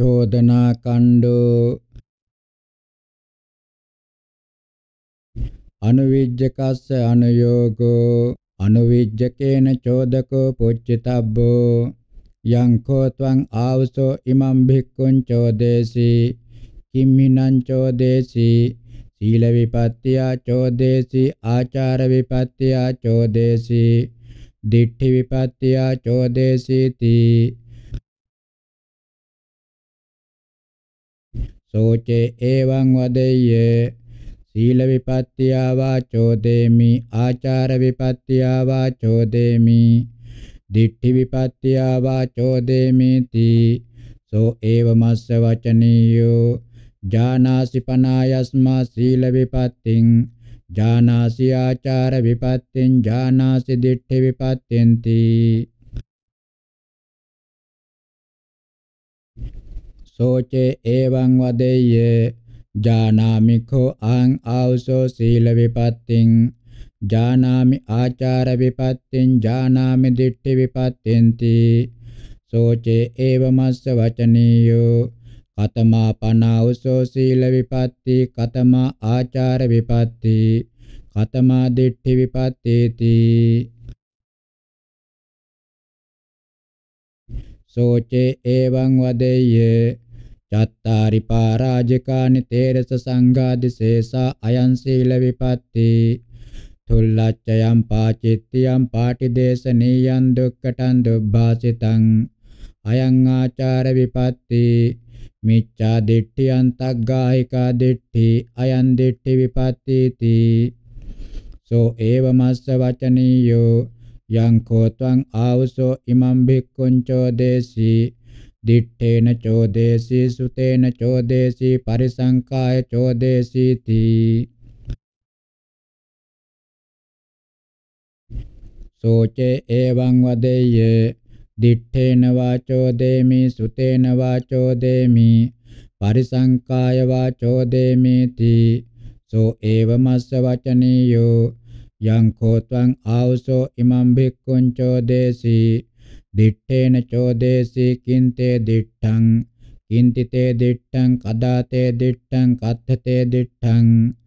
චෝදනා කණ්ඩෝ අනුවිජ්ජකස්ස අනුയോഗෝ අනුවිජ්ජකේන චෝදකෝ පුච්චිතබ්බෝ යං කෝත්වං ආවසෝ ඉමං භික්ඛුං චෝදේසි කිම්මිනං චෝදේසි සීල විපත්තියා චෝදේසි ආචාර විපත්තියා චෝදේසි දිඨි විපත්තියා චෝදේසි තී සෝචේ එවං වදෙය්‍ය සීල විපත්තියා වාචෝ දේමි ආචාර විපත්තියා වාචෝ දේමි දිට්ඨි විපත්තියා වාචෝ දේමිති සෝ එවමස්ස වචනියෝ ජානාසි පනායස්මා සීල විපත්තිං ජානාසි ආචාර විපත්තිං ජානාසි දිට්ඨි විපත්තෙන්ති සෝචේ එවං වදෙය්‍ය ජානාමිඛෝ අං ආවසෝ සීල විපත්තිං ජානාමි ආචාර විපත්තිං ජානාමි දිට්ඨි විපත්තෙන්ති සෝචේ ඒවමස්ස වචනීයෝ කතමා පනාවසෝ සීල විපත්ති කතමා ආචාර විපත්ති කතමා දිට්ඨි විපත්තේති සෝචේ එවං වදෙය්‍ය චත්තාරි පරාජකානි තේරස සංඝාදිසේසා අයං සීල විපත්ති තුල්ලච්චයම් පාචිත්තියම් පාටිදේශනීයං දුක්කටං දුබ්බාසිතං අයං ආචාර විපත්ති මිච්ඡා දිට්ඨියං තග්ගායිකා දිට්ඨි අයං දිට්ඨි විපත්තිති සෝ ඒවමස්ස වචනියෝ yang kotwang auso imam bhikkun chodesi dittena chodesi sutena chodesi parisankaya chodesi ti soce evaṁ vadeyye dittena vaco demi sutena vaco demi parisankaya vaco demi ti so eva massa vacaniyo yang khotwang auso imam bhikkun chodesi dittena chodesi kinte dittang kintite dittang kadate dittang katthate dittang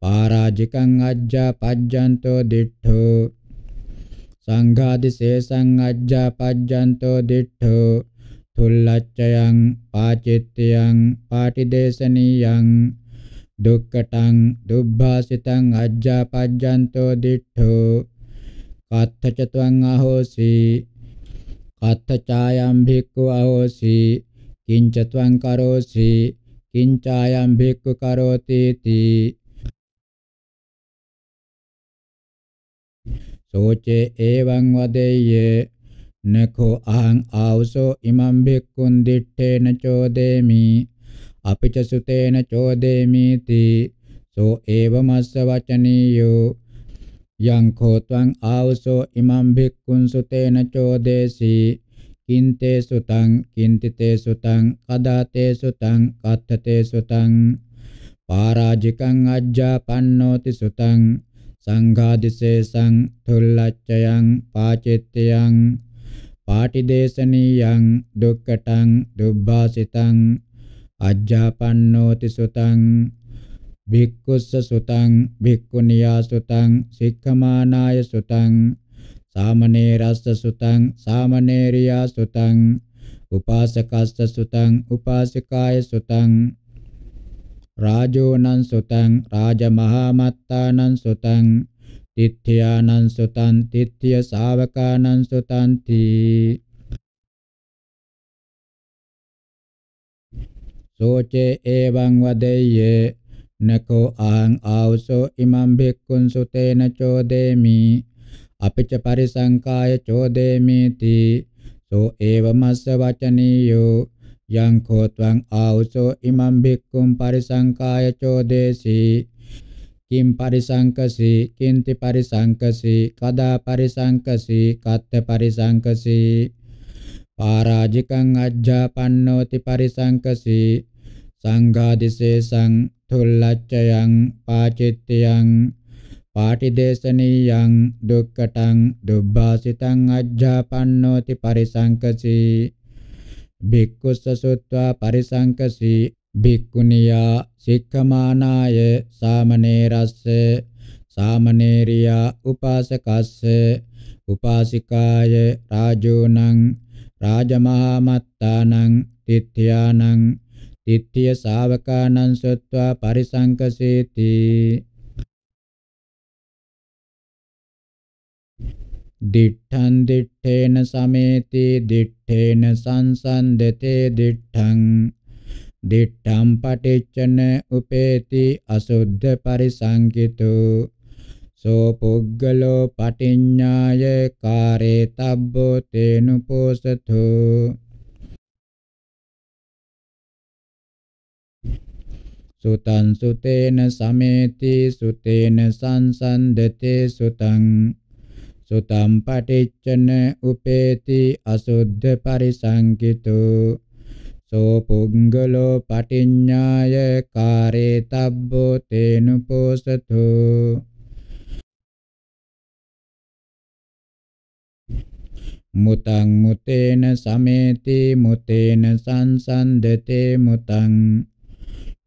parajikang ajja pajjanto ditto සංඝාදි සේසං අජ්ජාපජ්ජන්තෝ දිට්ඨෝ තුල්ලච්ඡයන් පාචිත්‍යයන් පාටිදේශනීයන් දුක්කටං දුබ්භාසිතං අජ්ජාපජ්ජන්තෝ දිඨෝ කත්තචත්වං අහෝසි කත්තචායම් භික්ඛු අහෝසි කිංචත්වං කරෝසි කිංචායම් භික්ඛු කරෝති තී සෝචේ එවං වදෙය්‍ය නකෝ අහං ආවසෝ ඉමං භික්ඛුන් දිත්තේන චෝදේමි අපිච සුතේන චෝදේමීති සෝ ඒවමස්ස වචනියෝ යං කෝත්වං ආවසෝ ඉමං භික්ඛුන් සුතේන චෝදේසී කින්තේ සුතං කින්තිතේ සුතං කදාතේ සුතං කත්තතේ සුතං පාරාජිකං අජ්ජාපන්නෝති සුතං සංඝාදිසේසං තුල්ලච්ඡයං පාචිත්තයං පාටිදේශනීයං දුක්කටං දුබ්බාසිතං අජ්ජාපන්නෝති සුතං භික්ඛුස්ස සුතං භික්ඛුනියා සුතං සික්ඛමානාය සුතං සාමණේරස්ස සුතං සාමණේරියා සුතං උපාසකස්ස සුතං උපාසිකාය සුතං රාජෝනං සුතං රාජමහාමත්තානං සුතං තිත්ථයානං සුතං තිත්ථ්‍ය ශාවකානං සුතං තී සෝචේ එවං වදෙය්‍ය නකෝ අහං ආවසෝ ඉමං භික්ඛුන් සුතේන චෝදේමි අපිච පරිසංකාය චෝදේමේති සෝ ඒවමස්ස වචනියෝ යං කෝත්වං ආවසෝ ඉමං භික්ඛුම් පරිසංකාය චෝදේසි කිම් පරිසංකසි කින්ති පරිසංකසි කදා පරිසංකසි කත්ත පරිසංකසි පාරාජිකං අජ්ජාපන්නෝති පරිසංකසී සංඝාදිසේසං තුල්ලච්චයන් පාචිත්‍යයන් පාටිදේශනීයන් දුක්කටං දුබ්බාසිතං අජ්ජාපන්නෝති පරිසංකසී භික්ඛුස්ස සුත්වා පරිසංකසී භික්ඛුනියා සික්ඛමානාය සාමනේරස්ස සාමනේරියා උපාසකස්ස උපාසිකාය රාජෝනං රාජමහා මත්තානං තිත්‍යානං තිට්ඨිය ශාවකානං සොත්වා පරිසංකසේති දිඨං දිඨේන සමේති දිඨේන සංසන්දතේ දිඨං දිඨං පටිච්චන උපේති අසුද්ධ පරිසංකිතෝ සෝ පුග්ගලෝ පටිඤ්ඤාය කාරේ තබ්බෝ තේනුපෝසතෝ සුතං සුතේන සමේති සුතේන සංසන්දතේ සුතං සුතම් පටිච්චන උපේති අසුද්ධ පරිසංකිතෝ සෝ පුංගලෝ පටිඤ්ඤාය කාරේ තබ්බෝ තේනුපෝසතෝ මුතං මුතේන සමේති මුතේන සංසන්දතේ මුතං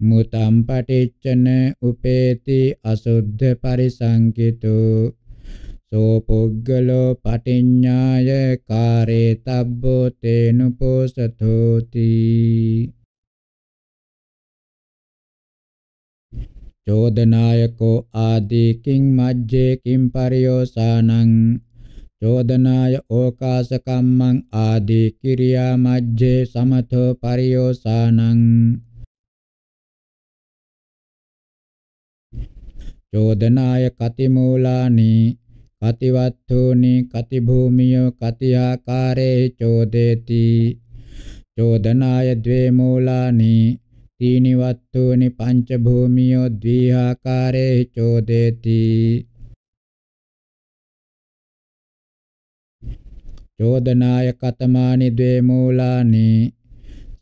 මුතම් පටිච්චන උපේති අසුද්ධ පරිසංකිතෝ සෝ පුග්ගලෝ පටිඤ්ඤාය කාරේ තබ්බෝ තේනුපෝසතෝති චෝදනායකෝ ආදී කිං මජ්ජේ කිං පරියෝසානං චෝදනාය ඕකාස කම්මං ආදී කිරියා මජ්ජේ සමතෝ පරියෝසානං චෝදනාය කති මූලානි කතිවත්තුනි කති භූමිය කති ආකාරේ චෝදේති චෝදනාය ද්වේ මූලානි තීනි වත්තුනි පංච භූමිය ද්වි ආකාරේ චෝදේති චෝදනාය කතමානි ද්වේ මූලානි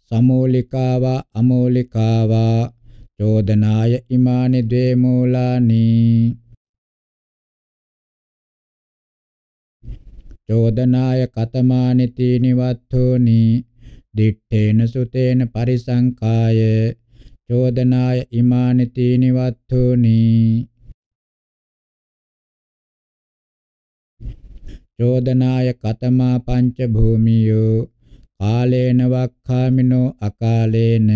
සමූලිකාවා අමූලිකාවා චෝදනාය ඉමානි ද්වේ මූලානි චෝදනාය කතමානි තීනි වත්ථෝනි දිත්තේන සුතේන පරිසංකාය චෝදනාය ඉමානි තීනි වත්ථෝනි චෝදනාය කතමා පංච භූමියෝ කාලේන වක්ඛාමිනෝ අකාලේන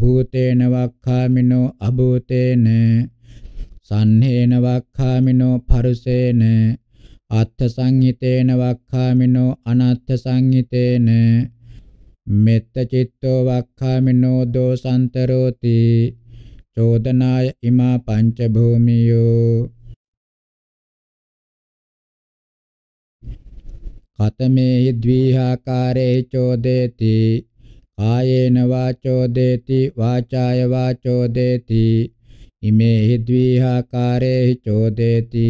භූතේන වක්ඛාමිනෝ අභූතේන සන්නේන වක්ඛාමිනෝ පරුසේන අත්ථ සංහිතේන වක්ඛාමිනෝ අනත්ථ සංහිතේන මෙත්ත චිත්තෝ වක්ඛාමිනෝ දෝසන්තරෝති චෝදනාය ඉමා පංච භූමියෝ කතමේ ද්විහාකාරේ චෝදේති ආයේන වාචෝ දේති වාචාය වාචෝ දේති ඉමේ හි ද්විහාකාරේ හි චෝදේති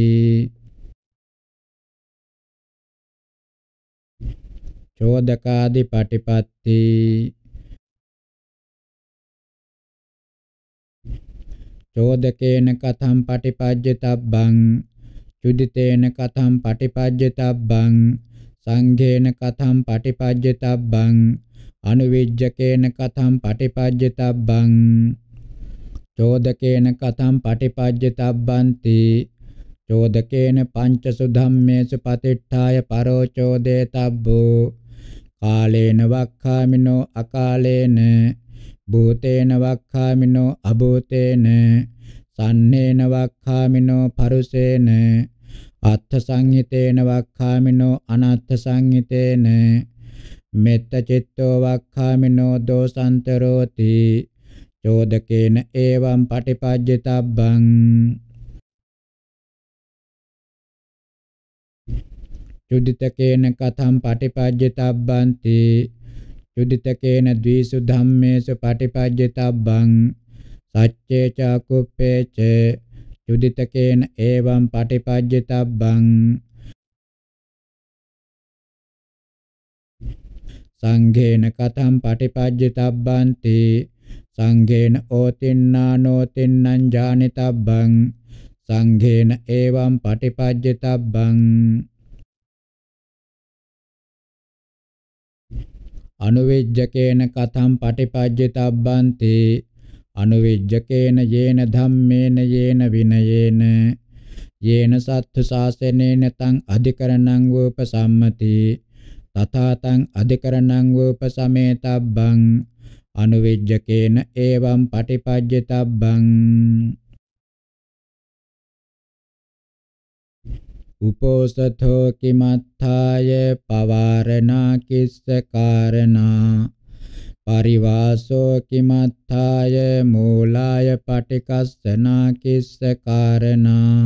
චෝදකාදි පටිපත්ති චෝදකේන කතම් පටිපජ්ජතබ්බං චුදිතේන කතම් පටිපජ්ජතබ්බං සංඝේන කතම් පටිපජ්ජතබ්බං අනුවිජ්ජකේන කතම් පටිපජ්ජතබ්බං චෝදකේන කතම් පටිපජ්ජතබ්බන්ති චෝදකේන පංචසු ධම්මේසු පතිට්ඨාය පරෝචෝදේ තබ්බෝ කාලේන වක්ඛාමිනෝ අකාලේන භූතේන වක්ඛාමිනෝ අභූතේන සන්නේන වක්ඛාමිනෝ පරුසේන අත්ථ සංහිතේන වක්ඛාමිනෝ අනත්ථ සංහිතේන මෙත්තචිත්තෝ වක්ඛාමිනෝ දෝසන්තරෝති චෝදකේන එවං පටිපජ්ජිතබ්බං චුදිතකේන කතම් පටිපජ්ජිතබ්බන්ති චුදිතකේන ද්විසු ධම්මේසු පටිපජ්ජිතබ්බං සච්චේ චකුප්පේච චුදිතකේන එවං පටිපජ්ජිතබ්බං සංඝේන කතම් පටිපජ්ජිතබ්බන්ති සංඝේන ඕතින්නානෝ තින්නං ඥානිතබ්බං සංඝේන එවං පටිපජ්ජිතබ්බං අනුවිජ්ජකේන කතම් පටිපජ්ජිතබ්බන්ති අනුවිජ්ජකේන යේන ධම්මේන යේන විනයේන යේන සත්තු ශාසනේන තං අධිකරණං උපසම්මති තථාතං අධිකරණං වූපසමේතබ්බං අනුවිජ්ජකේන එවං පටිපජ්ජිතබ්බං උපෝසතෝ කිමත්ථාය පවාරණා කිස්ස කාරණා පරිවාසෝ කිමත්ථාය මූලාය පටිකස්සනා කිස්ස කාරණා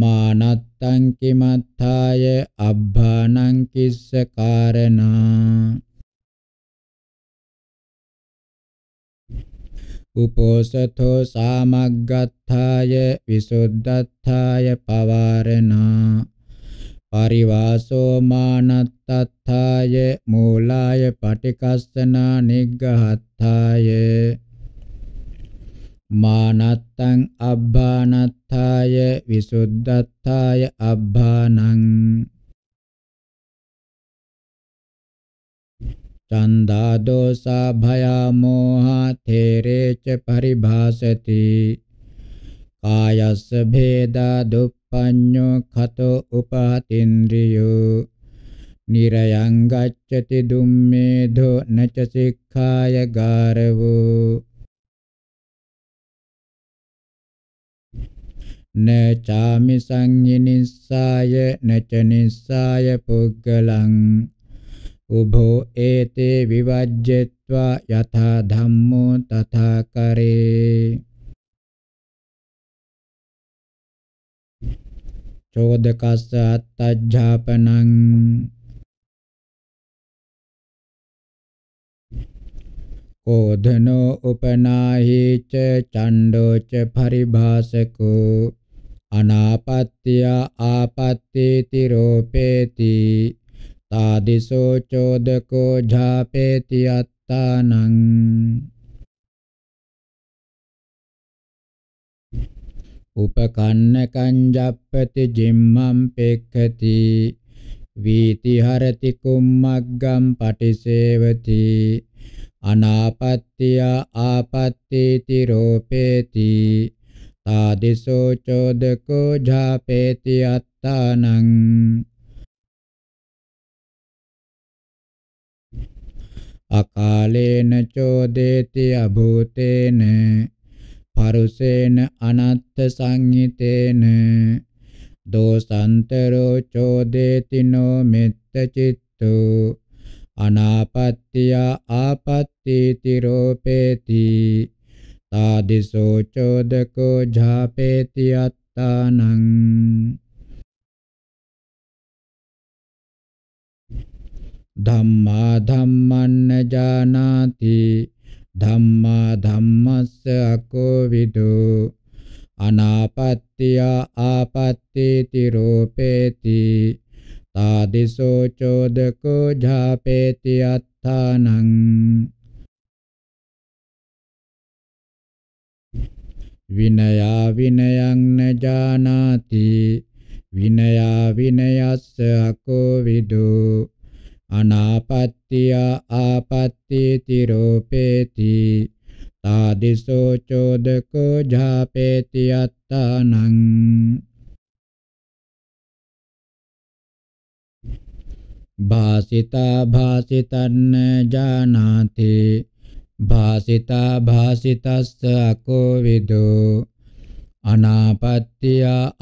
මානත්තං කිමත්ථාය අබ්බානං කිස්ස කාරණා උපෝසතෝ සාමග්ගත්ථාය විසුද්ධත්ථාය පවාරණා පරිවාසෝ මානත්තත්ථාය මූලාය පටිකස්සනා නිග්ගහත්ථාය මානත්තං අබ්බානත්තාය විසුද්ධත්තාය අබ්බානං චන්දා දෝසා භයා මෝහා තේරේච පරිභාසති කායස්ස භේදා දුප්පඤ්ඤෝ ඛතෝ උපාතින්ද්‍රියෝ නිරයං ගච්ඡති දුම්මේධෝ නච සික්ඛාය ගාරවෝ න චාමි සංඤිනිස්සාය නචනිස්සාය පුග්ගලං උභෝ ඒතේ විවජ්ජත්වා යථා ධම්මෝ තථා කරේ චෝදකස්ස අත්ත්‍ජ්ජාපනං කෝධනෝ උපනාහි ච චණ්ඩෝ ච පරිභාසකෝ අනාපත්‍ය ආපත්තේති රෝපේති තාදිසෝ චෝදකෝ ඡාපේති අත්තානං උපකන්නකං ජප්පති ජිම්මම් පෙක්ඛති වීතිහරති කුම්මග්ගම් පටිසේවති අනාපත්‍ය ආපත්තේති රෝපේති තාදිසෝ චෝදකෝ ජාපේති අත්තානං අකාලේන චෝදේති අභූතේන පරුසේන අනත්ත සංහිතේන දෝසන්තරෝ චෝදේති නෝ මෙත්ත චිත්තෝ අනාපත්තිය ආපත්‍ති තිරෝපේති तादिशो चोदको झापेति अत्तानं धम्मा धम्मन्न जानाति धम्मा धम्मस्य अकोविदो अनापत्तिया आपत्तिति रोपेति तादिशो चोदको झापेति अत्तानं විනයා විනයං නජානාති විනයා විනයස්ස අකෝ විදු අනාපත්තිය ආපත්‍ති තිරෝපේති තාදිසෝ චෝදකෝ ජාපේති අත්තානං භාසිතා භාසිතන්න ජානාති භාසිතා භාසිතස්ස අකෝ විදෝ අනාපත්තිය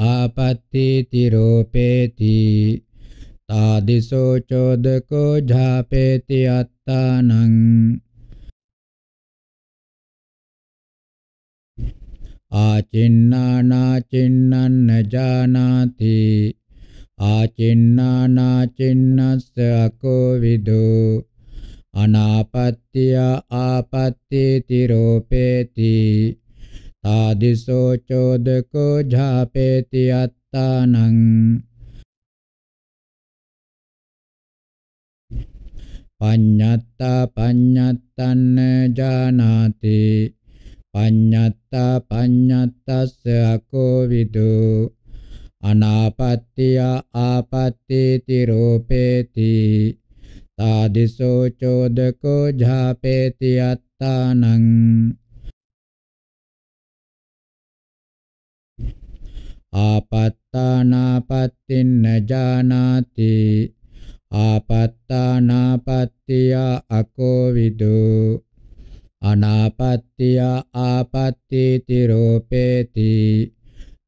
ආපත්ති තිරෝපේති තාදිසෝ චෝදකෝ ඡාපේති අත්තානං ආචින්නානාචින්නන්න ජානාති ආචින්නානාචින්නස්ස අකෝ විදෝ අනාපත්‍ය ආපත්‍ති තිරෝපේති තාදිසෝ චෝදකෝ ඡාපේති අත්තානං පඤ්ඤත්තා පඤ්ඤත්තන්න ජානාති පඤ්ඤත්තා පඤ්ඤත්තස්ස අකෝ විදු අනාපත්‍ය ආපත්‍ති තිරෝපේති तादिशो चोदको झापेति अत्तानं आपत्तानापत्तिन्न जानाति आपत्तानापत्तिया अकोविदु अनापत्तिया आपत्तिति रोपेति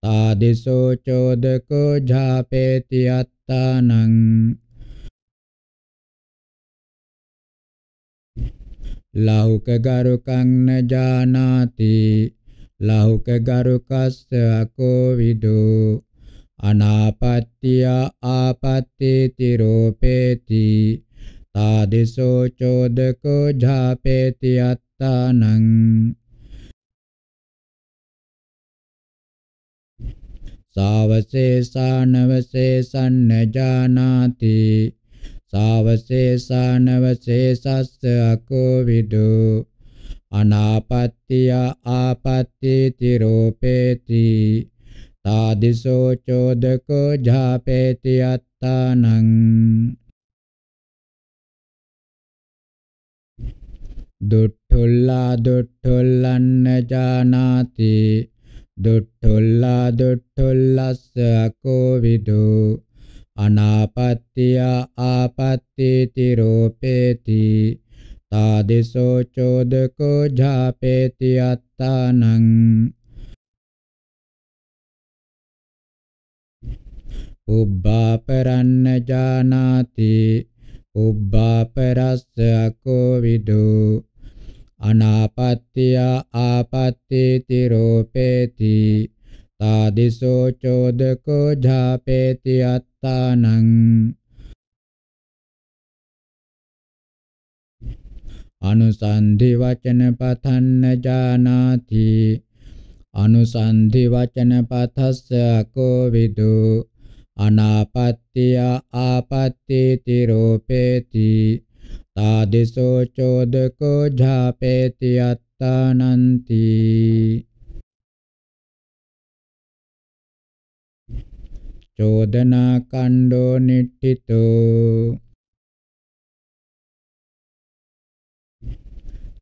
तादिशो चोदको झापेति अत्तानं ලෞක ගරුකං න ජානාති ලෞක ගරුකස්ස අකෝ විදෝ අනාපත්‍ය ආපත්‍ති තිරෝපේති තාදෙසෝ චෝදකෝ ඡාපේති අත්තානං සාවසේසානවසේසන්න ජානාති සාවශේෂානවශේෂස්ස අකෝ විදු අනාපත්තිය ආපත්‍ති තිරෝපේති තාදිසෝ චෝදකෝ ජාපේති අත්තානං දුට්ඨුල්ලා දුට්ඨුල්ලන්න ජානාති දුට්ඨුල්ලා දුට්ඨුල්ලස්ස අකෝ විදෝ අනාපත්තියා ආපත්තීති රූපේති తాදිසෝ චෝදකෝ ජාපේති අත්තානං උබ්බාපරන්න ජානාති උබ්බාපරස්ස අකෝ විදෝ අනාපත්තිය ආපත්තීති රූපේති తాදිසෝ චෝදකෝ ජාපේති අත් අත්තානං අනුසන්ධි වචන පතන්න ජානාති අනුසන්ධි වචන පතස්ස අකෝවිදු අනාපත්තිය ආපත්ති තිරෝපේති තාදිසෝ චෝදකෝ ජාපේති අත්තානන්ති චෝදනා කණ්ඩෝ නිට්ඨිතෝ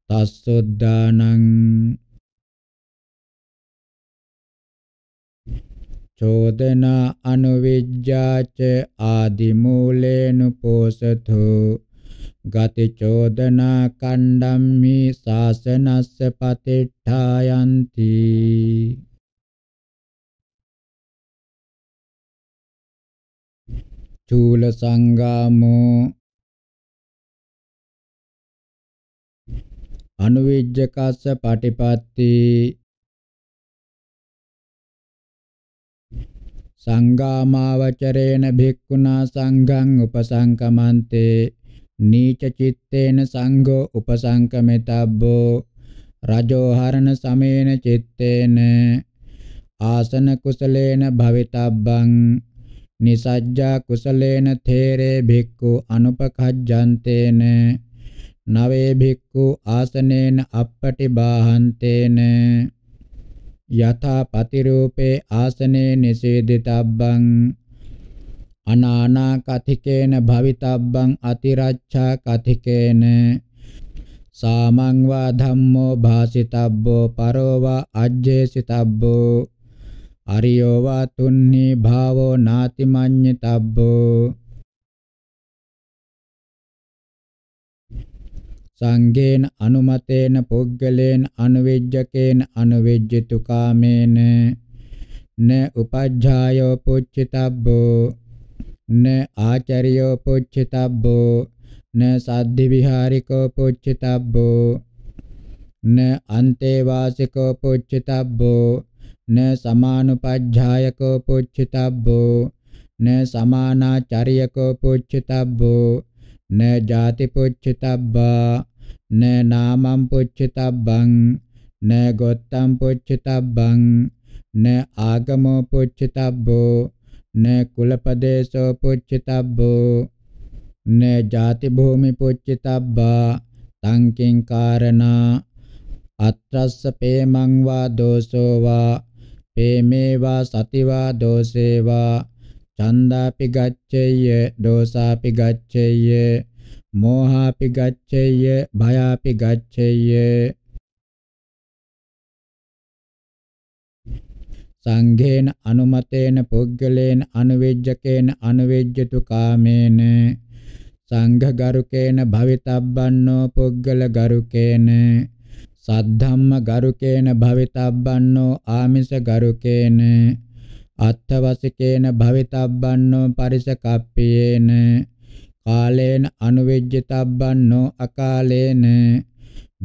තස්සොද්දානං චෝදනා අනුවිජ්ජාච ආදිමූලේනුපෝසතෝ ගති චෝදනා කණ්ඩම්මි සාසනස්ස පතිට්ඨායන්ති චූල සංගාමෝ අනුවිජ්ජකස්ස පටිපත්ති සංගාමාවචරේන භික්ඛුනා සංඝං උපසංකමන්තේ නීච චිත්තේන සංඝෝ උපසංකමෙතබ්බෝ රජෝ හරණ සමේන චිත්තේන ආසන කුසලේන භවිතබ්බං නිසජ්ජා කුසලේන තේරේ භික්ඛු අනුපකජ්ජන්තේන නවේ භික්ඛු ආසනේන අපපටි බාහන්තේන යථා පතිරූපේ ආසනේ නිසීදිතබ්බං අනානා කතිකේන භවිතබ්බං අතිරච්ඡා කතිකේන සාමං වා ධම්මෝ භාසිතබ්බෝ පරෝවා අජ්ජේසිතබ්බෝ අරියෝ වා තුන්නි භාවෝ නාති මඤ්ඤතබ්බෝ සංගේන අනුමතේන පුද්ගලේන අනුවිජ්ජකේන අනුවිජ්ජිතු කාමේන න උපජ්ජායෝ පුච්චිතබ්බෝ න ආචරියෝ පුච්චිතබ්බෝ න සද්ධි විහාරිකෝ පුච්චිතබ්බෝ න අන්තේවාසිකෝ පුච්චිතබ්බෝ न समानुपाध्याय को पूछितव्यो न समानाचार्य को पूछितव्यो न जाति पूछितव्या न नाम पूछितव्यं न गोत्तम पूछितव्यं न आगमो पूछितव्यो न कुलपदेशो पूछितव्यो न जातिभूमि पूछितव्या तं किं वा दोषो वा පේමේවා සතිවා දෝසේවා ඡන්දාපි ගච්ඡේය දෝසාපි ගච්ඡේය මෝහාපි ගච්ඡේය භයාපි ගච්ඡේය සංඝේන අනුමතේන පුද්ගලේන අනුවෙජ්ජකේන අනුවෙජ්ජතු කාමේන සංඝ ගරුකේන භවිතබ්බන්නෝ පුද්ගල ගරුකේන සද්ධම්ම ගරුකේන භවිතබ්බන්නෝ ආමිස ගරුකේන අත්ථවසිකේන භවිතබ්බන්නෝ පරිසකප්පේන කාලේන අනුවිජ්ජතබ්බන්නෝ අකාලේන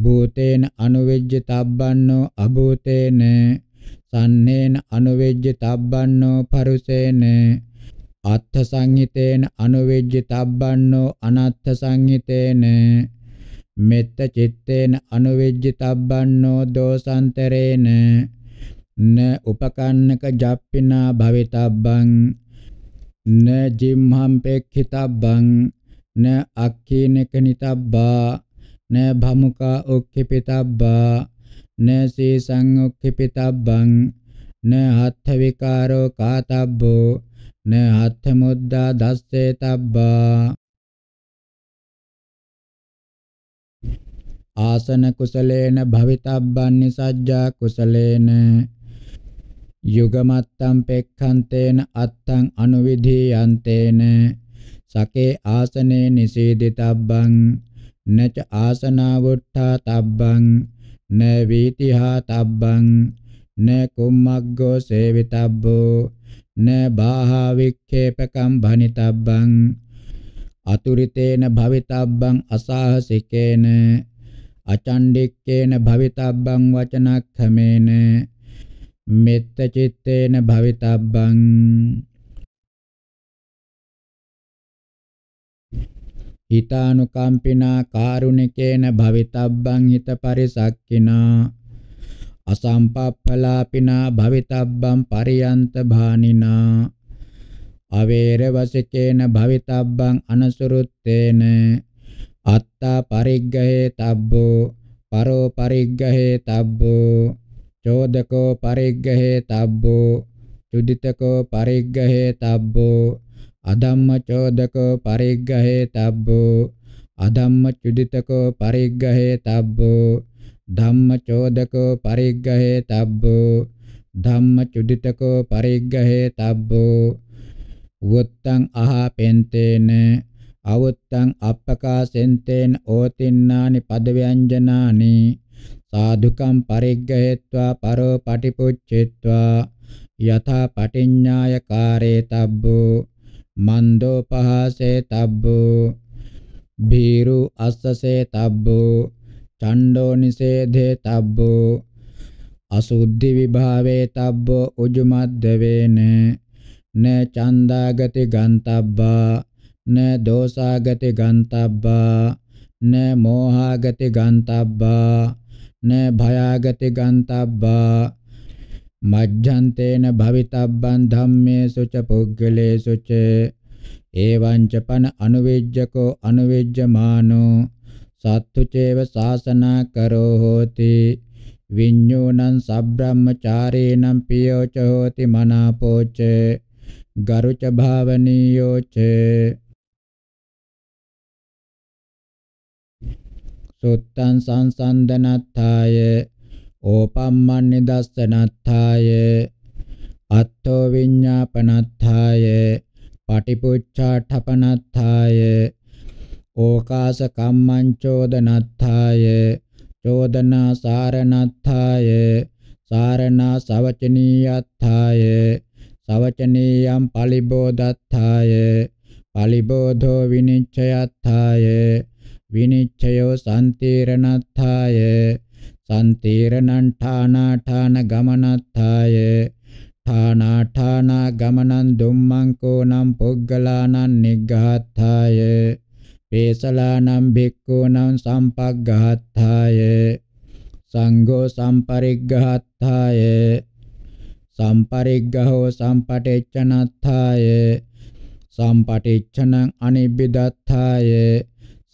භූතේන අනුවිජ්ජතබ්බන්නෝ අභූතේන සන්නේන අනුවිජ්ජතබ්බන්නෝ පරුසේන අත්ථ සංහිතේන අනුවිජ්ජතබ්බන්නෝ අනත්ථ සංහිතේන මෙත්ත චිත්තේන අනුවිජ්ජිතබ්බන්නෝ දෝසාන්තරේන න උපකන්නක ජප්පිනා භවිතබ්බං න ජිම්හම් පෙක්ඛිතබ්බං න අක්ඛීනක නිතබ්බා න භමුකා ඔක්ඛිපිතබ්බා න සීසං ඔක්ඛිපිතබ්බං න අත්ථ විකාරෝ කාතබ්බෝ න අත්ථ මුද්දා දස්සේතබ්බා ආසන කුසලේන භවිතබ්බන් නිසජ්ජා කුසලේන යුගමත්තම් පෙක්ඛන්තේන අත්තං අනුවිධියන්තේන සකේ ආසනේ නිසීදිතබ්බං නච ආසනාවුට්ඨා තබ්බං න වීතිහා තබ්බං න කුම්මග්ගෝ සේවිතබ්බෝ න බාහා වික්ඛේපකම් භනිතබ්බං අතුරිතේන භවිතබ්බං අසාහසිකේන අචණ්ඩික්කේන භවිතබ්බං වචනක්ඛමේන මෙත්ත චිත්තේන භවිතබ්බං හිතානුකම්පිනා කාරුණිකේන භවිතබ්බං හිත පරිසක්ඛිනා අසම්පප්පලාපිනා භවිතබ්බං පරියන්ත භානිනා අවේරවසිකේන භවිතබ්බං අනසුරුත්තේන අත්තා පරිග්ගහේ තබ්බෝ පරෝ පරිග්ගහේ තබ්බෝ චෝදකෝ පරිග්ගහේ තබ්බෝ චුදිතකෝ පරිග්ගහේ තබ්බෝ අධම්ම චෝදකෝ පරිග්ගහේ තබ්බෝ අධම්ම චුදිතකෝ පරිග්ගහේ තබ්බෝ ධම්ම චෝදකෝ පරිග්ගහේ තබ්බෝ ධම්ම චුදිතකෝ පරිග්ගහේ තබ්බෝ වොත්තං අහා පෙන්තේන අවුත්තං අප්පකාසෙන්තේන ඕතින්නානි පදව්‍යංජනානි සාදුකම් පරිග්ගහෙත්වා පරෝ පටිපුච්චෙත්වා යථා පටිඤ්ඤාය කාරේ තබ්බෝ මන්දෝ පහසේ තබ්බෝ බීරු අස්සසේ තබ්බෝ චණ්ඩෝ නිසේධේ තබ්බෝ අසුද්ධි විභාවේ තබ්බෝ උජුමද්දවේන න චන්දාගති ගන්තබ්බා न दोषागति गंतव्या न मोहागति गंतव्या न भयागति गंतव्या මජ්ජන්තේන භවිතබ්බං ධම්මේසු ච පුග්ගලේසු ච එවං ච පන අනුවිජ්ජකෝ අනුවිජ්ජමානෝ සත්තු චේව සාසනා කරෝ හෝති විඤ්ඤෝනං සබ්‍රාහ්මචාරේනම් පියෝ ච හෝති මනාපෝ ච ගරුච භාවනීයෝ ච සුත්තං සංසන්දනත්ථාය ඕපම්මන් නිදස්සනත්ථාය අත්තෝ විඤ්ඤාපනත්ථාය පටිපුච්ඡාඨපනත්ථාය ඕකාස කම්මං චෝදනත්ථාය චෝදනා සාරණත්ථාය සාරණා සවචනීයත්ථාය සවචනීයම් පලිබෝධත්ථාය පලිබෝධෝ විනිච්ඡයත්ථාය විනිච්ඡයෝ සම්තිරණත්ථාය සම්තිරණං ඨානාඨාන ගමනත්ථාය ඨානාඨාන ගමනං දුම්මංකෝ නම් පුග්ගලානං නිග්ඝාත්ථාය පේසලානම් භික්ඛූනම් සම්පග්ඝාත්ථාය සංඝෝ සම්පරිග්ඝාත්ථාය සම්පරිග්ඝහෝ සම්පටිච්ඡනත්ථාය සම්පටිච්ඡනං අනිබ්බිදත්ථාය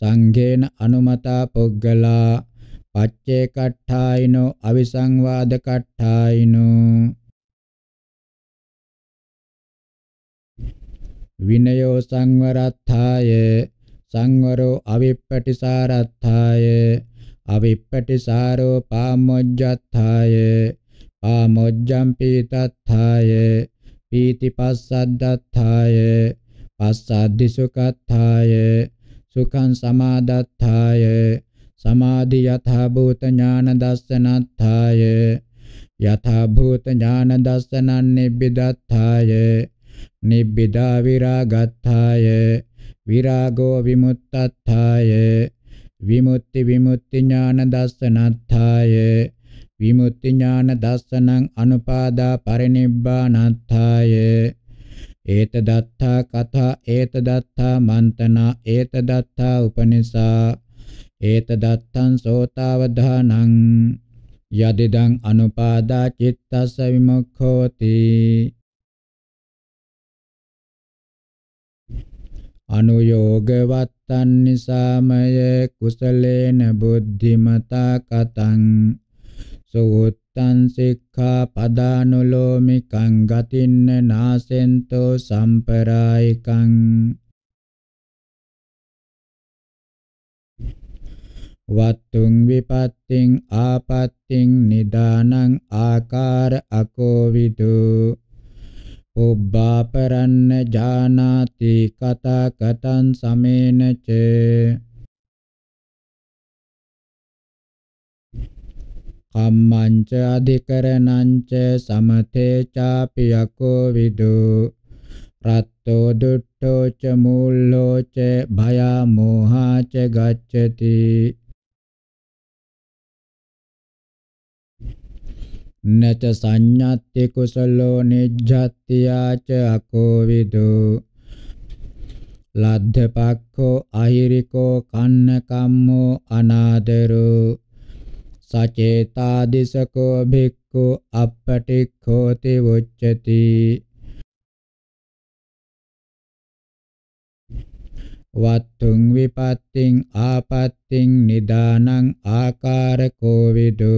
සංඝේන අනුමතා පොග්ගලා පච්චේ කට්ඨායිනෝ අවිසංවාද කට්ඨායිනෝ විනයෝ සංවරත්ථාය සංවරෝ අවිප්පටිසාරත්ථාය අවිප්පටිසාරෝ පාමොජ්ජත්ථාය පාමොජ්ජම් පීතත්ථාය පීතිපස්සද්දත්ථාය පස්සද්දි සුඛත්ථාය සුඛං සමාදත්තාය සමාධි යථා භූත ඥාන දස්සනත්තාය යථා භූත ඥාන දස්සනං නිබ්බිදත්තාය නිබ්බිදා විරාගත්තාය විරාගෝ විමුත්තත්තාය විමුක්ති විමුක්ති ඥාන දස්සනත්තාය විමුක්ති ඥාන දස්සනං අනුපාදා පරිනිබ්බානත්තාය ඒත දත්තා කතා ඒත දත්තා මන්තනා ඒත දත්තා උපනිසා ඒත දත්තං සෝතාවධානං යදිදං අනුපාදා චිත්තස්ස විමුක්ඛෝති අනුയോഗවත්තන් නිසාමය කුසලේන බුද්ධිමතා කතං සෝත තං සික්ඛා පදානුලෝමිකං ගතින්න නාසෙන්තෝ සම්පරායිකං වත්තුං විපත්තිං ආපත්තිං නිදානං ආකාර අකෝවිදු පුබ්බාපරන්න ජානාති කතා කතං සමේනචේ කම්මංච අධිකරණංච සමතේ චාපි යකෝ විදු රත්තෝ දුට්ඨෝ ච මූල්ලෝ ච භය මෝහා ච ගච්ඡති නච සංඤත්ති කුසලෝ නිජ්ජත්තියා ච අකෝ විදු ලද්ධපක්ඛෝ අහිරිකෝ කන්න කම්මෝ අනාදරෝ සචේතාදිසකෝ භික්ඛු අපටික්ඛෝති උච්චති වත්තුං විපත්තිං ආපත්තිං නිදානං ආකාරකෝ විදු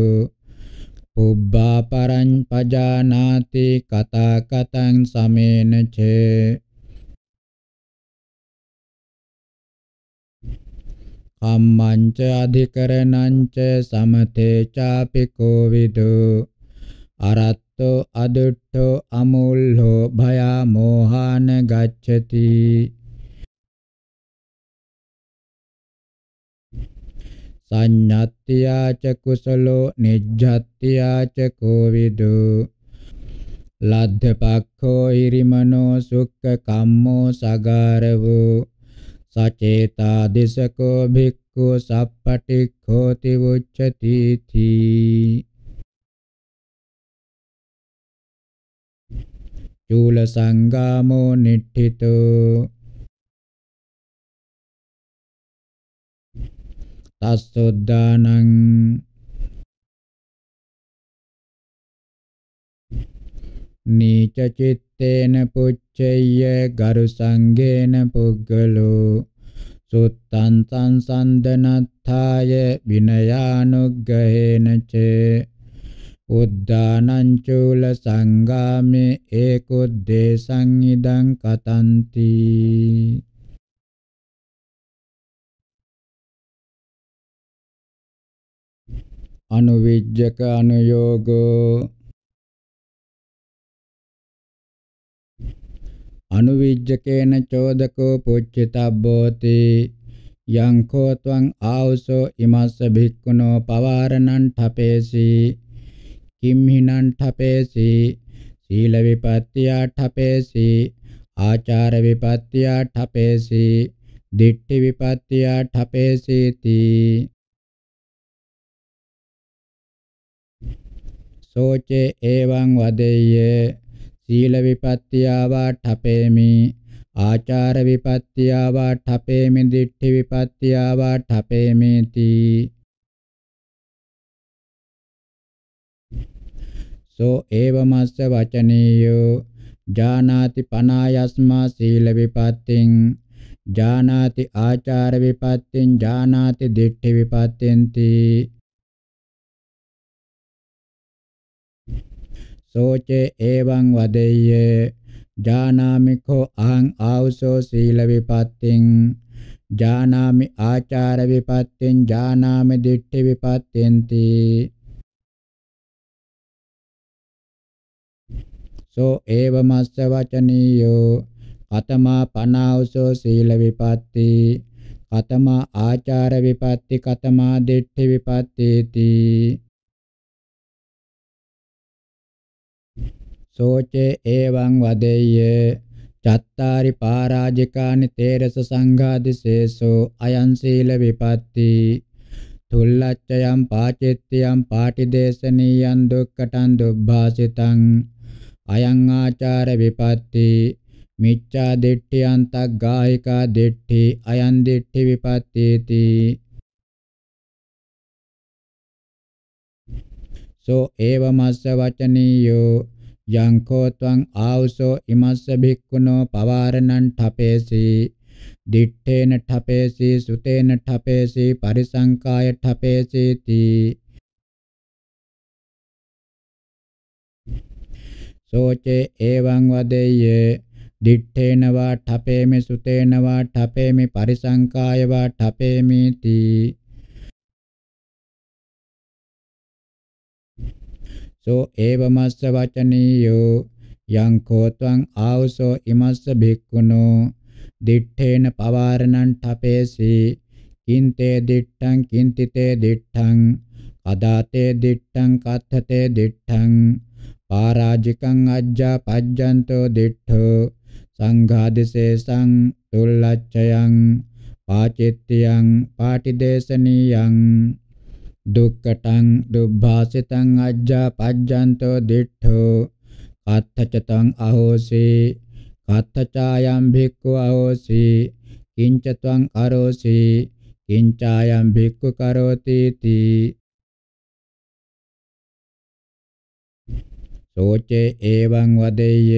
පුබ්බා පරං පජානාති කතා කතං සමේන චේ කම්මංච අධිකරණංච සමතේ චාපි කෝවිදු අරත්තෝ අදුට්ඨෝ අමුල්හෝ භයා මෝහාන ගච්ඡති සංඤත්තියා ච කුසලෝ නිජ්ජත්තියා ච කෝවිදු ලද්ධපක්ඛෝ හිරිමනෝ සුක්ඛ කම්මෝ සගාරවෝ සචේතා දිසකෝ භික්ඛු සප්පටික්ඛෝති උච්චති තී චූල සංගාමෝ නිට්ඨිතෝ තස්සොද්දානං නීච චිත්තේන පුච්ච චේය ගරු සංගේන පුද්ගලෝ සුත්තං සංසන්දනත්ථාය විනයානුග්ගහේන චේ උද්දානං චූල සංගාමේ ඒකොද්දේශං ඉදං කතන්ති අනුවිජ්ජක අනුയോഗෝ අනුවිජ්ජකේන චෝදකෝ පුච්චිතබ්බෝති යං කෝ ත්වං ආවසෝ ඉමස්ස භික්ඛුනෝ පවාරණං ඨපේසි කිම් හිනං ඨපේසි සීල විපත්තියා ඨපේසි ආචාර විපත්තියා ඨපේසි දිට්ඨි විපත්තියා ඨපේසීති සෝචේ එවං වදෙය්‍ය සීල විපත්තියවා ඨපේමි ආචාර විපත්තියවා ඨපේමි දිට්ඨි විපත්තියවා ඨපේමි තී සෝ ඒවමස්ස වචනීයෝ ජානාති පනායස්මා සීල විපත්තින් ජානාති ආචාර විපත්තින් ජානාති දිට්ඨි විපත්තින් තී සෝචේ එවං වදෙය්‍ය ජානාමිකෝ අහං ආවසෝ සීල විපත්තිං ජානාමි ආචාර විපත්තිං ජානාමි දිට්ඨි විපත්තින්ති සෝ එවමස්ස වචනියෝ කතමා පනාවසෝ සීල විපත්ති කතමා ආචාර විපත්ති කතමා දිට්ඨි විපත්තේති සෝචේ එවං වදෙය්‍ය චත්තාරි පරාජිකානි තේරස සංඝාදිසේසෝ අයං සීල විපatti තුල්ලච්චයම් පාචෙත්තියම් පාටිදේශනීයන් දුක්කටන් දුබ්බාසිතං අයං ආචාර විපatti මිච්ඡා දිට්ඨියන්තක් ගායිකා දිට්ඨි අයං දිට්ඨි විපත්තේති සෝ ඒවමස්ස වචනියෝ යංකෝ ත්වං ආවසෝ ඉමස්ස භික්ඛුනෝ පවාරණං ඨපේසි දිත්තේන ඨපේසි සුතේන ඨපේසි පරිසංකාය ඨපේසි තී සෝචේ එවං වදෙය්‍ය දිත්තේන වා ඨපේමි සුතේන වා ඨපේමි පරිසංකාය වා ඨපේමි තී සෝ ඒවමස්ස වචනියෝ යං කෝත්වං ආවසෝ ඉමස්ස භික්ඛුනෝ දිත්තේන පවාරණං ඨපේසි කින්තේ දිත්තං කින්තිතේ දිත්තං අදාතේ දිත්තං කත්තතේ දිත්තං පාරාජිකං අජ්ජා පජ්ජන්තෝ දිට්ඨෝ සංඝාදිසේසං තුල්ලච්ඡයං පාචිත්‍යං පාටිදේශනීයං දුක්කටං දුබ්භාසිතං අජ්ජා පජ්ජන්තෝ දිට්ඨෝ කත්තචතං අහෝසි කත්තචායම් භික්ඛු අහෝසි කිංච ත්වං අරෝසි කිංචායම් භික්ඛු කරෝති තී සෝචේ එවං වදෙය්‍ය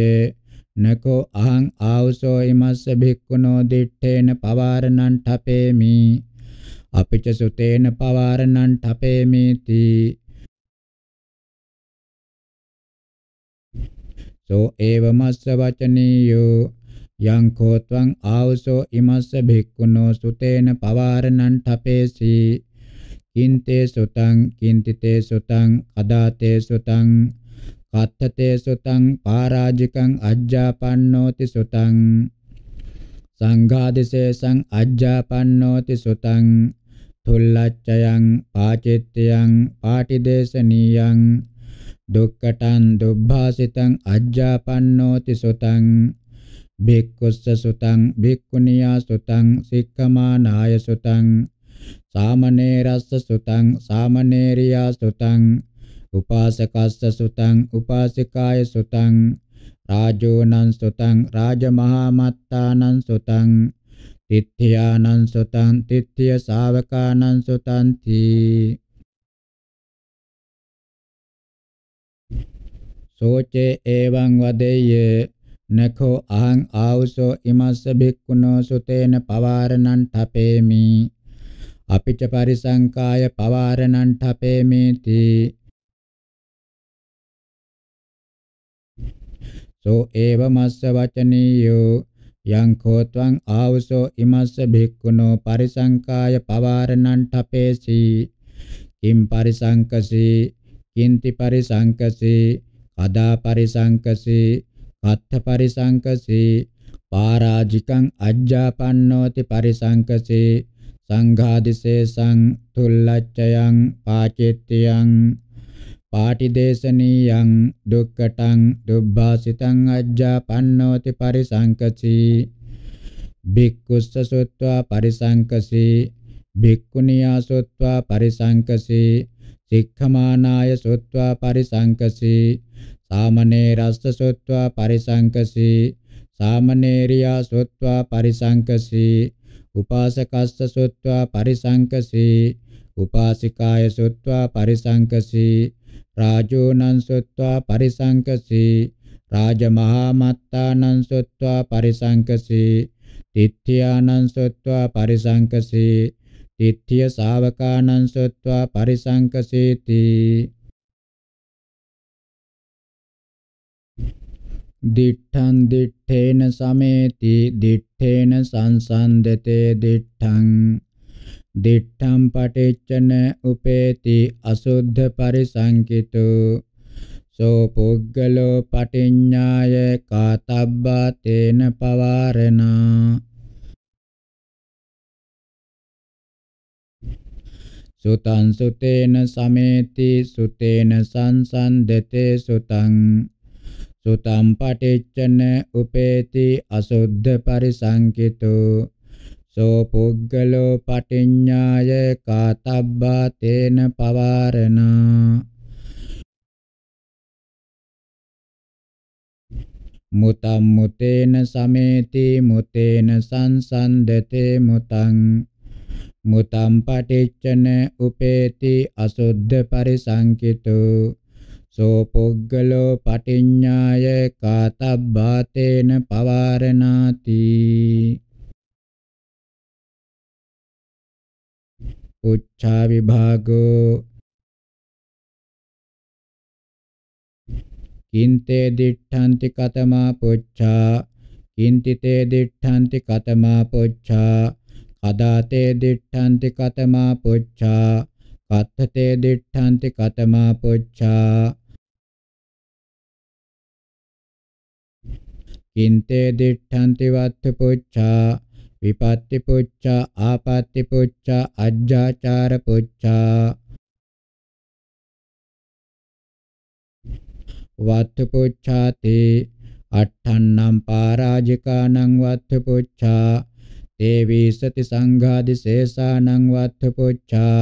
නකෝ අහං ආවසෝ ඉමස්ස භික්ඛුනෝ දිත්තේන පවාරණං ඨපේමි අපිච සුතේන පවාරණං ඨපේමේති සෝ ඒවමස්ස වචනියෝ යං කෝත්වං ආවසෝ ඉමස්ස භික්ඛුනෝ සුතේන පවාරණං ඨපේසි කින්තේ සුතං කින්තිතේ සුතං අදාතේ සුතං කත්තතේ සුතං පරාජිකං අජ්ජාපන්නෝති සුතං සංඝාදිසේසං අජ්ජාපන්නෝති සුතං තුල්ලච්චයන් පාචිත්‍යයන් පාටිදේශනීයන් දුක්කටං දුබ්භාසිතං අජ්ජාපන්නෝති සුතං භික්ඛුස්ස සුතං භික්ඛුනියා සුතං සික්ඛමානාය සුතං සාමණේරස්ස සුතං සාමණේරියා සුතං උපාසකස්ස සුතං උපාසිකාය සුතං රාජෝනං සුතං රාජමහා මත්තානං සුතං තිත්ථයානං සුතං තිත්ථ්‍ය ශාවකානං සුතං තී සෝචේ එවං වදෙය්‍ය නඛෝ අහං ආවුසෝ ඉමස්ස බික්කුණෝ සුතේන පවාරණං ඨපේමි අපිච්ච පරිසංකාය පවාරණං ඨපේමි තී සෝ ඒවමස්ස වචනීයෝ යං කෝත්වං ආවසෝ ඉමස්ස භික්ඛුනෝ පරිසංකාය පවාරණං ඨපේසි කිම් පරිසංකසි කින්ති පරිසංකසි කදා පරිසංකසි කත්ථ පරිසංකසි පාරාජිකං අජ්ජාපන්නෝති පරිසංකසි සංඝාදිසේසං තුල්ලච්ඡයං පාචෙත්‍යං පාටිදේශනීයං දුක්කටං දුබ්බාසිතං අජ්ජාපන්නෝති පරිසංකසි භික්ඛුස්ස සොත්වා පරිසංකසි භික්ඛුනියා සොත්වා පරිසංකසි සික්ඛමානාය සොත්වා පරිසංකසි සාමනේරස්ස සොත්වා පරිසංකසි සාමනේරියා සොත්වා පරිසංකසි උපාසකස්ස සොත්වා පරිසංකසි උපාසිකාය සොත්වා පරිසංකසී රාජෝනං සොත්වා පරිසංකසී රාජමහා මත්තානං සොත්වා පරිසංකසී තිත්ත්‍යානං සොත්වා පරිසංකසී තිත්ත්‍ය ශාවකානං සොත්වා පරිසංකසීති දිඨං දිඨේන සමේති දිඨේන සංසන්දතේ දිඨං දිට්ඨම් පටිච්චන උපේති අසුද්ධ පරිසංකිතෝ සෝ පුග්ගලෝ පටිඤ්ඤාය කාතබ්බා තේන පවාරණා සුතං සුතේන සමේති සුතේන සංසන්දතේ සුතං සුතං පටිච්චන උපේති අසුද්ධ පරිසංකිතෝ සෝ පුග්ගලෝ පටිඤ්ඤාය කාතබ්බා තේන පවාරණා මුතම් මුතේන සමේති මුතේන සංසන්දතේ මුතං මුතම් පටිච්චන උපේති අසුද්ධ පරිසංකිතෝ සෝ පුග්ගලෝ පටිඤ්ඤාය කාතබ්බා තේන පවාරණාති උච්ඡා විභාගෝ කින්තේ දිඨාන්ති කතමා පුච්ඡා කින්තිතේ දිඨාන්ති කතමා පුච්ඡා කදාතේ දිඨාන්ති කතමා පුච්ඡා කත්තතේ දිඨාන්ති කතමා පුච්ඡා කින්තේ දිඨාන්ති වත්ත පුච්ඡා විපත්ති පුච්චා ආපත්ති පුච්චා අජ්ජාචාර පුච්චා වත්ත පුච්ඡාති අට්ඨන්නම් පාරාජිකානං වත්ත පුච්ඡා තේවී සති සංඝාදි සේසානං වත්ත පුච්ඡා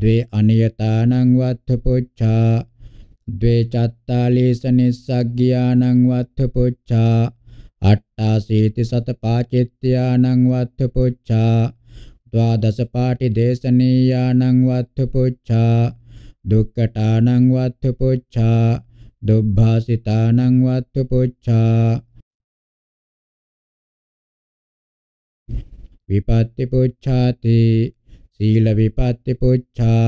ද්වේ අනියතානං වත්ත පුච්ඡා ද්වේ චත්තාලීස නිස්සග්ගියානං වත්ත පුච්ඡා අට්ඨාසීති සත පාචිත්‍යානං වත්ථ පුච්ඡා ද්වාදස පාටි දේශනීයානං වත්ථ පුච්ඡා දුක්ඛටානං වත්ථ පුච්ඡා දුබ්භාසිතානං වත්ථ පුච්ඡා විපත්ති පුච්ඡාති සීල විපත්ති පුච්ඡා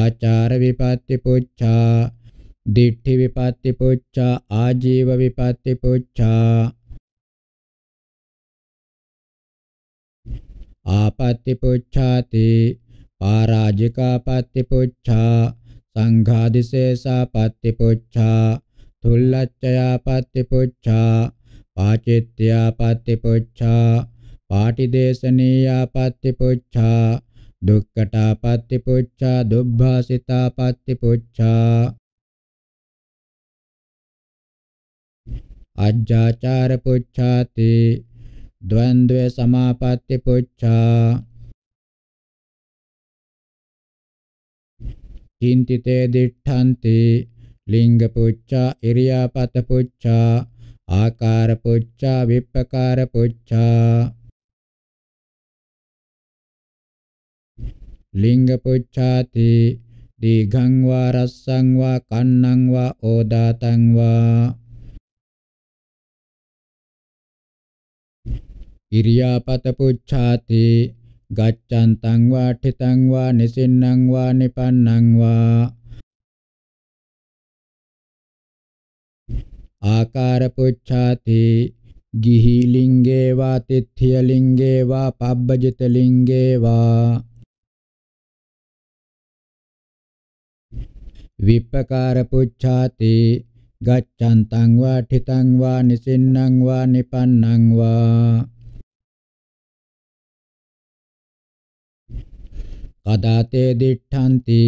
ආචාර විපත්ති පුච්ඡා දිට්ඨි විපත්ති පුච්ඡා ආජීව විපත්ති පුච්ඡා ආපත්‍ති පුච්ඡාති පරාජිකාපත්‍ති පුච්ඡා සංඝාදිශේෂාපත්‍ති පුච්ඡා තුල්ලච්ඡයාපත්‍ති පුච්ඡා පාචිත්‍යාපත්‍ති පුච්ඡා පාටිදේශනීයාපත්‍ති පුච්ඡා දුක්කටාපත්‍ති පුච්ඡා දුබ්භාසිතාපත්‍ති පුච්ඡා අජ්ජාචාර පුච්ඡාති ද්වන්ද්වේ සමාපatti පුච්ඡා චින්තිතේ දිඨාන්ති ලිංග පුච්ඡා ඉරියාපත පුච්ඡා ආකාර පුච්ඡා විප්පකාර පුච්ඡා ලිංග පුච්ඡාති දීඝං වා රස්සං වා කන්නං වා ඕදාතං වා ඉරියාපත පුච්ඡාති ගච්ඡන්තං වා ඨිතං වා නිසින්නං වා නිපන්නං වා ආකාර පුච්ඡාති ගිහි ලිංගේ වා තිත්ථ්‍ය ලිංගේ වා පබ්බජිත ලිංගේ වා විප්පකාර පුච්ඡාති ගච්ඡන්තං වා ඨිතං වා නිසින්නං වා නිපන්නං වා කදාතේ දිඨාන්ති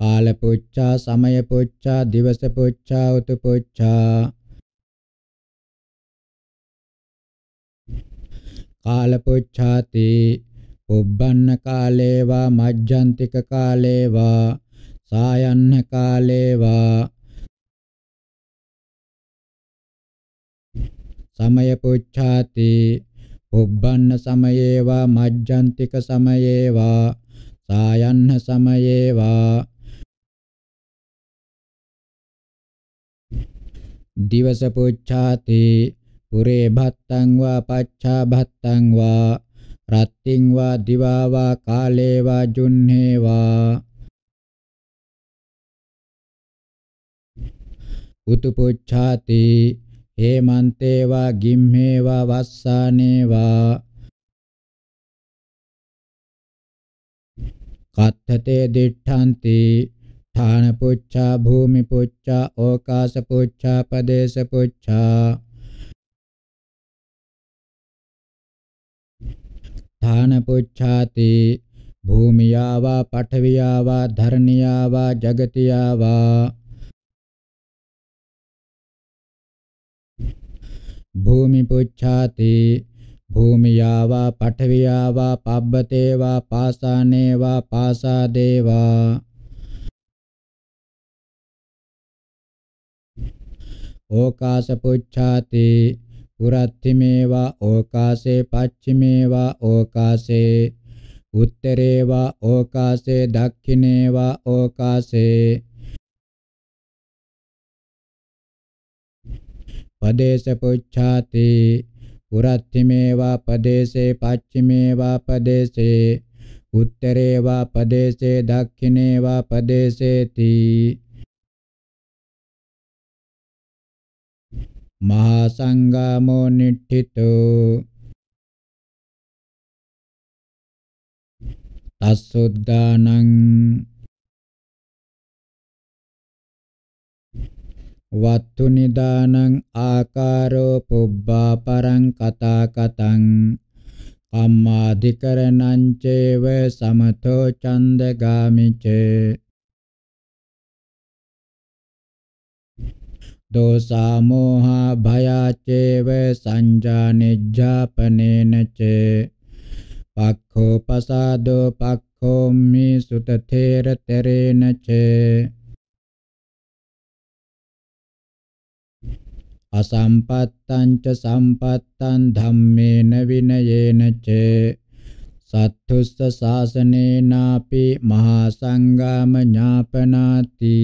කාල පුච්චා සමය පුච්චා දිවස පුච්චා උතු පුච්චා කාල පුච්ඡාති පුබ්බන්න කාලේවා මජ්ජන්තික කාලේවා සායන්න කාලේවා සමය පුච්ඡාති පුබ්බන්න සමයේවා මජ්ජන්තික සමයේවා සායන්හ සමයේවා දිවස පුච්ඡාති පුරේ භත්තං වා පච්ඡා භත්තං වා රත්තිං වා දිවා වා කාලේ වා ජුන්හේ වා උතු පුච්ඡාති හේමන්තේ වා ගිම්හේ වා වස්සානේ වා කත්තතේ දිඨාන්ති ථාන පුච්ඡා භූමි පුච්ඡා ඕකාස පුච්ඡා පදේශ පුච්ඡා ථාන පුච්ඡාති භූමියාවා පඨවියාවා ධරණියාවා ජගතියාවා භූමි පුච්ඡාති භූමියාවා පඨවියාවා පබ්බතේවා පාසානේවා පාසාදේවා ඕකාශ පුච්ඡාති පුරත්තිමේවා ඕකාශේ පච්චිමේවා ඕකාශේ උත්තරේවා ඕකාශේ දක්ඛිනේවා ඕකාශේ පදේශ පුච්ඡාති උරත්තිමේවා පදේශේ පච්චිමේවා පදේශේ උත්තරේවා පදේශේ දක්ඛිනේවා පදේශේති මහා සංගාමෝ නිට්ඨිතෝ තස්සොද්දානං වත්තු නිදානං ආකාරෝ පුබ්බා පරං කතා කතං කම්මාධිකරණං චේව සමතෝ ඡන්දගාමිච දෝසා මෝහා භයාචේව සංජානෙජ්ජාපනේන ච පක්ඛෝ පසාදෝ පක්ඛෝම්මි සුතතේර තරේන ච අසම්පත්තං ච සම්පත්තං ධම්මේන විනයේන ච සත්තුස්ස ශාසනේනාපි මහා සංගාම ඥාපනාති